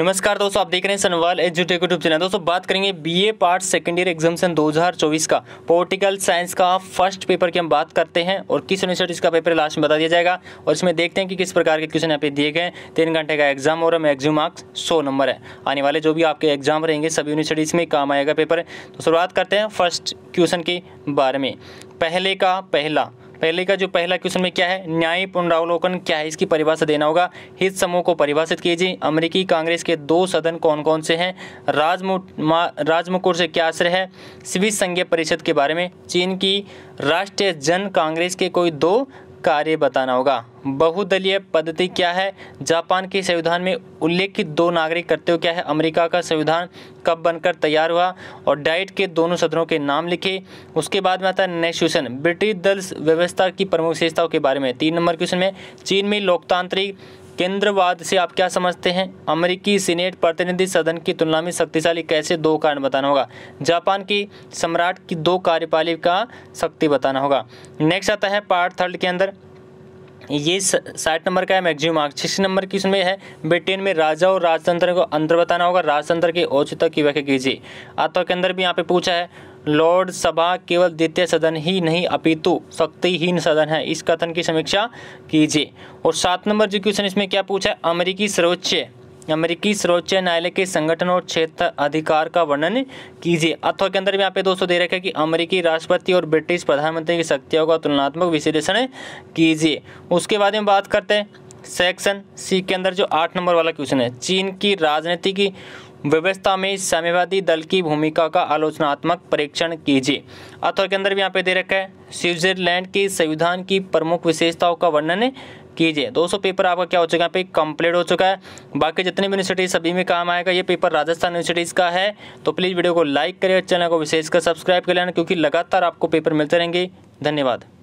नमस्कार दोस्तों आप देख रहे हैं सनवाल एजुटेक यूट्यूब चैनल दोस्तों बात करेंगे BA part second year examination 2024 का पोलिटिकल साइंस का फर्स्ट पेपर की हम बात करते हैं और किस यूनिवर्सिटी इसका पेपर लास्ट में बता दिया जाएगा और इसमें देखते हैं कि किस प्रकार के क्वेश्चन यहाँ पे दिए गए तीन घंटे का एग्जाम और मैक्सिमम मार्क्स सौ नंबर है आने वाले जो भी आपके एग्जाम रहेंगे सब यूनिवर्सिटीज़ में काम आएगा पेपर तो शुरुआत करते हैं फर्स्ट क्वेश्चन के बारे में पहले का पहला पहले का जो पहला क्वेश्चन में क्या है न्याय पुनरावलोकन क्या है इसकी परिभाषा देना होगा हित समूह को परिभाषित कीजिए अमेरिकी कांग्रेस के दो सदन कौन कौन से हैं राजमुकुर से क्या आश्रय है स्विस संघीय परिषद के बारे में चीन की राष्ट्रीय जन कांग्रेस के कोई दो कार्य बताना होगा बहुदलीय पद्धति क्या है जापान के संविधान में उल्लेखित दो नागरिक करते हुए क्या है अमेरिका का संविधान कब बनकर तैयार हुआ और डाइट के दोनों सदनों के नाम लिखे उसके बाद में आता है नेक्स्ट क्वेश्चन ब्रिटिश दल व्यवस्था की प्रमुख विशेषताओं के बारे में तीन नंबर क्वेश्चन में चीन में लोकतांत्रिक केंद्रवाद से आप क्या समझते हैं अमेरिकी सीनेट प्रतिनिधि सदन की तुलना में शक्तिशाली कैसे दो कारण बताना होगा जापान की सम्राट की दो कार्यपालिका शक्ति बताना होगा नेक्स्ट आता है पार्ट थर्ड के अंदर ये साठ नंबर का है मैगजीव मार्क्स सिक्स नंबर की इसमें है ब्रिटेन में राजा और राजतंत्र को अंदर बताना होगा राजतंत्र की औचित्य की व्याख्या कीजिए आत्मा के अंदर भी यहाँ पे पूछा है लॉर्ड सभा केवल द्वितीय सदन ही नहीं अपितु शक्तिहीन सदन है इस कथन की समीक्षा कीजिए और सात नंबर जो क्वेश्चन इसमें क्या पूछा है अमेरिकी सर्वोच्च अमेरिकी सर्वोच्च न्यायालय के संगठन और क्षेत्र अधिकार का वर्णन कीजिए अथवा के अंदर यहाँ पे दोस्तों दे रखे कि अमेरिकी राष्ट्रपति और ब्रिटिश प्रधानमंत्री की शक्तियों का तुलनात्मक विश्लेषण कीजिए उसके बाद में बात करते हैं सेक्शन सी के अंदर जो आठ नंबर वाला क्वेश्चन है चीन की राजनीति की व्यवस्था में साम्यवादी दल की भूमिका का आलोचनात्मक परीक्षण कीजिए अथवा के अंदर भी यहाँ पे दे रखा है स्विट्जरलैंड के संविधान की प्रमुख विशेषताओं का वर्णन कीजिए दोस्तों पेपर आपका क्या हो चुका है पे कंप्लीट हो चुका है बाकी जितने भी यूनिवर्सिटीज़ सभी में काम आएगा ये पेपर राजस्थान यूनिवर्सिटीज़ का है तो प्लीज़ वीडियो को लाइक करें और चैनल को विशेषकर सब्सक्राइब कर लेना क्योंकि लगातार आपको पेपर मिलते रहेंगे धन्यवाद